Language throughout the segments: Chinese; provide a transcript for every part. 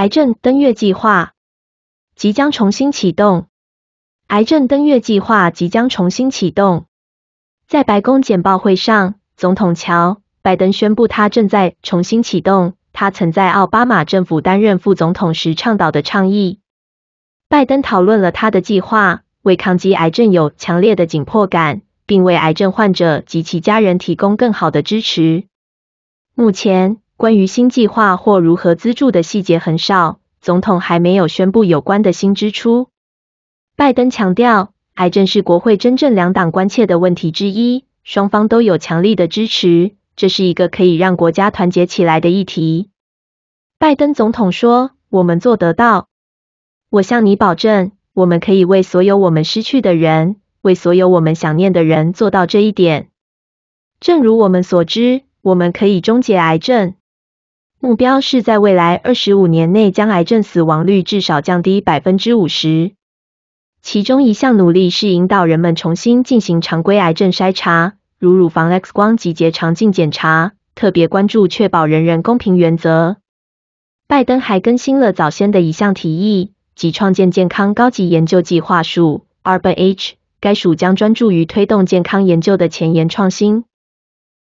癌症登月计划即将重新启动。癌症登月计划即将重新启动。在白宫简报会上，总统乔·拜登宣布他正在重新启动他曾在奥巴马政府担任副总统时倡导的倡议。拜登讨论了他的计划，为抗击癌症有强烈的紧迫感，并为癌症患者及其家人提供更好的支持。目前。关于新计划或如何资助的细节很少，总统还没有宣布有关的新支出。拜登强调，癌症是国会真正两党关切的问题之一，双方都有强力的支持，这是一个可以让国家团结起来的议题。拜登总统说：“我们做得到，我向你保证，我们可以为所有我们失去的人，为所有我们想念的人做到这一点。正如我们所知，我们可以终结癌症。”目标是在未来二十五年内将癌症死亡率至少降低百分之五十。其中一项努力是引导人们重新进行常规癌症筛查，如乳房 X 光及结肠镜检查，特别关注确保人人公平原则。拜登还更新了早先的一项提议，即创建健康高级研究计划署 （ArpaH）。该署将专注于推动健康研究的前沿创新。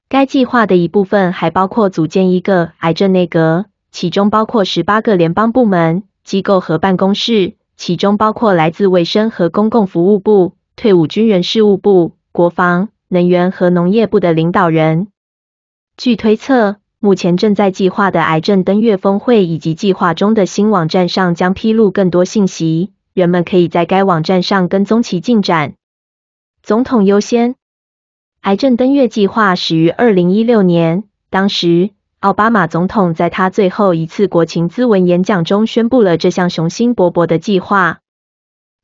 该计划的一部分还包括组建一个癌症内阁，其中包括十八个联邦部门、机构和办公室，其中包括来自卫生和公共服务部、退伍军人事务部、国防、能源和农业部的领导人。据推测，目前正在计划的癌症登月峰会以及计划中的新网站上将披露更多信息，人们可以在该网站上跟踪其进展。总统优先。癌症登月计划始于2016年，当时奥巴马总统在他最后一次国情咨文演讲中宣布了这项雄心勃勃的计划。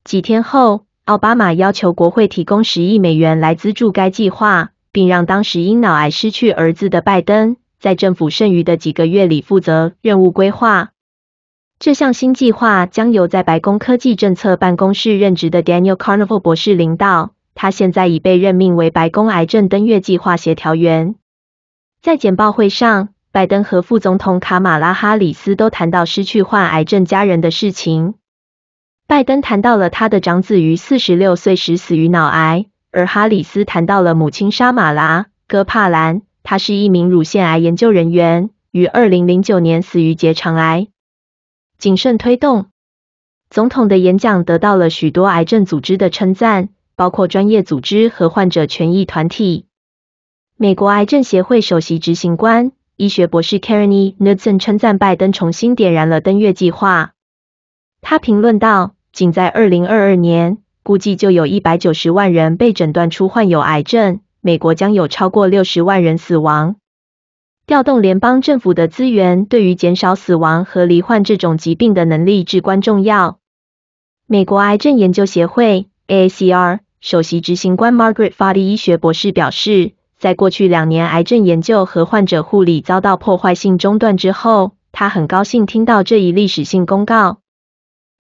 几天后，奥巴马要求国会提供十亿美元来资助该计划，并让当时因脑癌失去儿子的拜登在政府剩余的几个月里负责任务规划。这项新计划将由在白宫科技政策办公室任职的 Daniel c a r n i v a l 博士领导。他现在已被任命为白宫癌症登月计划协调员。在简报会上，拜登和副总统卡马拉·哈里斯都谈到失去患癌症家人的事情。拜登谈到了他的长子于四十六岁时死于脑癌，而哈里斯谈到了母亲沙马拉·戈帕兰，她是一名乳腺癌研究人员，于二零零九年死于结肠癌。谨慎推动，总统的演讲得到了许多癌症组织的称赞。包括专业组织和患者权益团体。美国癌症协会首席执行官、医学博士 Karene n u d s o n 称赞拜登重新点燃了登月计划。他评论道：“仅在2022年，估计就有一百九十万人被诊断出患有癌症，美国将有超过六十万人死亡。调动联邦政府的资源，对于减少死亡和罹患这种疾病的能力至关重要。”美国癌症研究协会。AACR 首席执行官 Margaret f a d l y 医学博士表示，在过去两年癌症研究和患者护理遭到破坏性中断之后，他很高兴听到这一历史性公告。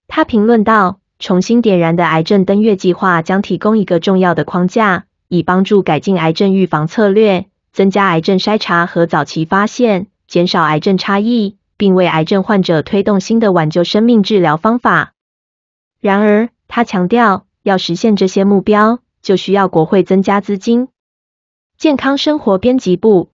他评论道：“重新点燃的癌症登月计划将提供一个重要的框架，以帮助改进癌症预防策略，增加癌症筛查和早期发现，减少癌症差异，并为癌症患者推动新的挽救生命治疗方法。”然而，他强调。要实现这些目标，就需要国会增加资金。健康生活编辑部。